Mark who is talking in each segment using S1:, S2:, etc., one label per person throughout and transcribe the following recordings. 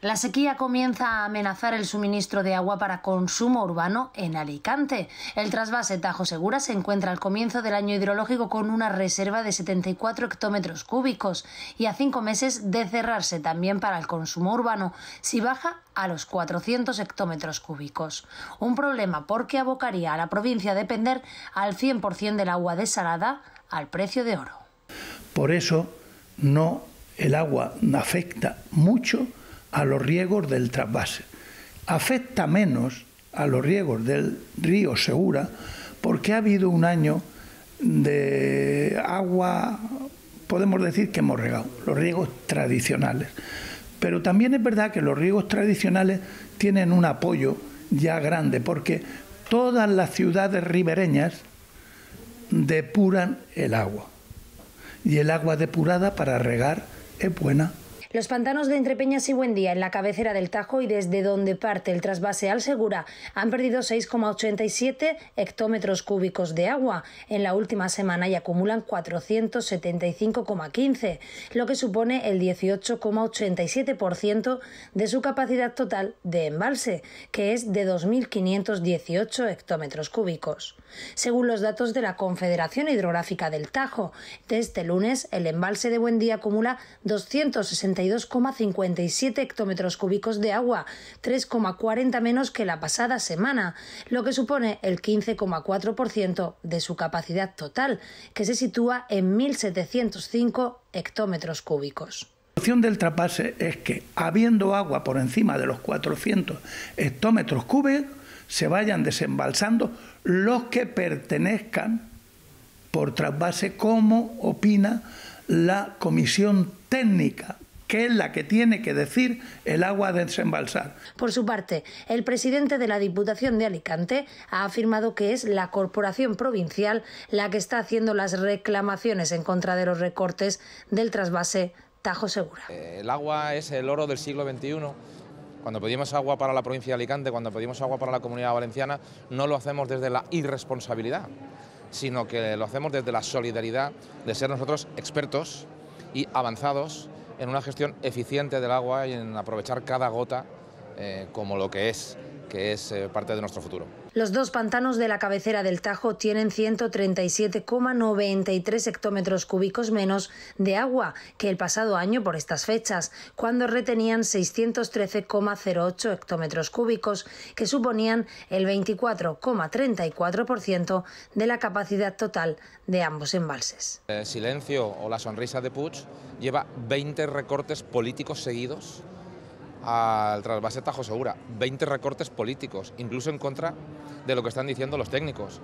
S1: La sequía comienza a amenazar el suministro de agua para consumo urbano en Alicante. El trasvase Tajo Segura se encuentra al comienzo del año hidrológico con una reserva de 74 hectómetros cúbicos y a cinco meses de cerrarse también para el consumo urbano si baja a los 400 hectómetros cúbicos. Un problema porque abocaría a la provincia a depender al 100% del agua desalada al precio de oro.
S2: Por eso no el agua afecta mucho a los riegos del trasvase. Afecta menos a los riegos del río Segura porque ha habido un año de agua, podemos decir que hemos regado, los riegos tradicionales. Pero también es verdad que los riegos tradicionales tienen un apoyo ya grande porque todas las ciudades ribereñas depuran el agua. Y el agua depurada para regar es buena
S1: los pantanos de Entrepeñas y Buendía, en la cabecera del Tajo y desde donde parte el trasvase al Segura, han perdido 6,87 hectómetros cúbicos de agua en la última semana y acumulan 475,15, lo que supone el 18,87% de su capacidad total de embalse, que es de 2.518 hectómetros cúbicos. Según los datos de la Confederación Hidrográfica del Tajo, desde lunes el embalse de Buendía acumula 260 32,57 hectómetros cúbicos de agua, 3,40 menos que la pasada semana, lo que supone el 15,4% de su capacidad total, que se sitúa en 1.705 hectómetros cúbicos.
S2: La opción del trapase es que, habiendo agua por encima de los 400 hectómetros cúbicos, se vayan desembalsando los que pertenezcan por trasvase, como opina la Comisión Técnica que es la que tiene que decir el agua de desembalsar.
S1: Por su parte, el presidente de la Diputación de Alicante ha afirmado que es la corporación provincial la que está haciendo las reclamaciones en contra de los recortes del trasvase Tajo Segura.
S3: Eh, el agua es el oro del siglo XXI. Cuando pedimos agua para la provincia de Alicante, cuando pedimos agua para la comunidad valenciana, no lo hacemos desde la irresponsabilidad, sino que lo hacemos desde la solidaridad de ser nosotros expertos y avanzados en una gestión eficiente del agua y en aprovechar cada gota eh, como lo que es que es eh, parte de nuestro futuro.
S1: Los dos pantanos de la cabecera del Tajo tienen 137,93 hectómetros cúbicos menos de agua que el pasado año por estas fechas, cuando retenían 613,08 hectómetros cúbicos, que suponían el 24,34% de la capacidad total de ambos embalses.
S3: El silencio o la sonrisa de Puig lleva 20 recortes políticos seguidos al trasvase Tajo Segura. 20 recortes políticos, incluso en contra de lo que están diciendo los técnicos.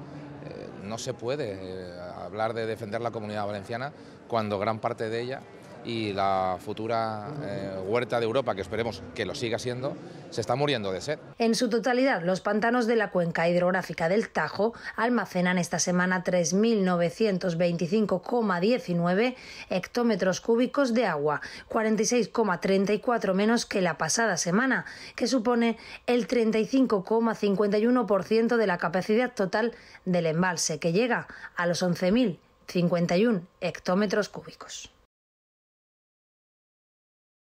S3: Eh, no se puede eh, hablar de defender la comunidad valenciana cuando gran parte de ella y la futura eh, huerta de Europa, que esperemos que lo siga siendo, se está muriendo de sed.
S1: En su totalidad, los pantanos de la cuenca hidrográfica del Tajo almacenan esta semana 3.925,19 hectómetros cúbicos de agua, 46,34 menos que la pasada semana, que supone el 35,51% de la capacidad total del embalse, que llega a los 11.051 hectómetros cúbicos.